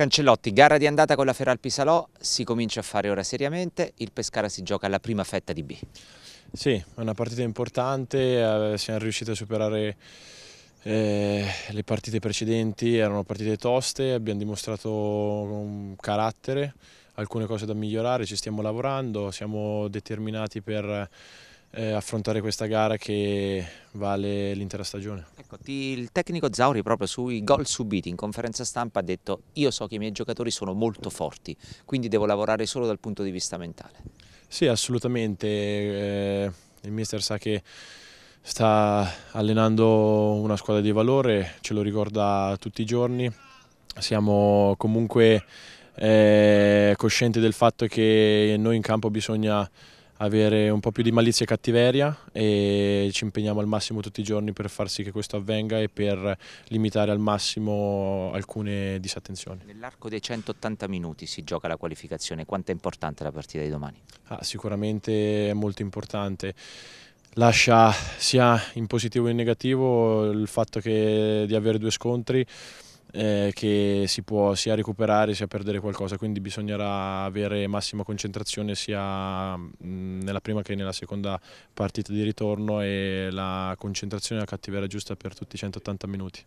Cancellotti, gara di andata con la Feral Pisalò, si comincia a fare ora seriamente, il Pescara si gioca alla prima fetta di B. Sì, è una partita importante, eh, siamo riusciti a superare eh, le partite precedenti, erano partite toste, abbiamo dimostrato un carattere, alcune cose da migliorare, ci stiamo lavorando, siamo determinati per eh, affrontare questa gara che vale l'intera stagione. Ecco, il tecnico Zauri proprio sui gol subiti in conferenza stampa ha detto io so che i miei giocatori sono molto forti, quindi devo lavorare solo dal punto di vista mentale. Sì, assolutamente, eh, il mister sa che sta allenando una squadra di valore, ce lo ricorda tutti i giorni, siamo comunque eh, coscienti del fatto che noi in campo bisogna avere un po' più di malizia e cattiveria e ci impegniamo al massimo tutti i giorni per far sì che questo avvenga e per limitare al massimo alcune disattenzioni. Nell'arco dei 180 minuti si gioca la qualificazione, quanto è importante la partita di domani? Ah, sicuramente è molto importante lascia sia in positivo che in negativo il fatto che di avere due scontri eh, che si può sia recuperare sia perdere qualcosa, quindi bisognerà avere massima concentrazione sia nella prima che nella seconda partita di ritorno e la concentrazione e la cattiveria giusta per tutti i 180 minuti.